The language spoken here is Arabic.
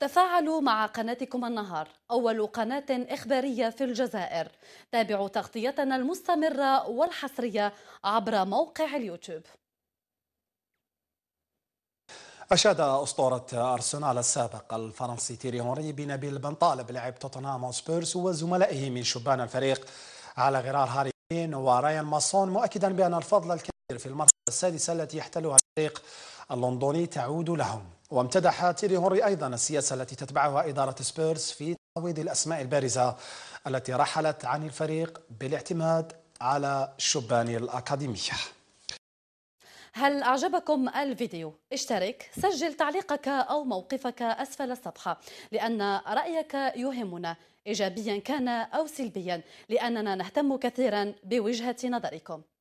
تفاعلوا مع قناتكم النهار أول قناة إخبارية في الجزائر تابعوا تغطيتنا المستمرة والحصرية عبر موقع اليوتيوب أشاد أسطورة أرسنال السابق الفرنسي تيري هونري بنبيل بن طالب لاعب توتنهام سبيرس وزملائه من شبان الفريق على غرار هاري كين ورايان ماسون مؤكدا بأن الفضل الكبير في المرحلة السادسة التي يحتلها الفريق اللندني تعود لهم وامتدح تيري هنري أيضا السياسة التي تتبعها إدارة سبيرز في تعويض الأسماء البارزة التي رحلت عن الفريق بالاعتماد على شبان الأكاديمية هل أعجبكم الفيديو؟ اشترك، سجل تعليقك أو موقفك أسفل الصفحة لأن رأيك يهمنا إيجابيا كان أو سلبيا لأننا نهتم كثيرا بوجهة نظركم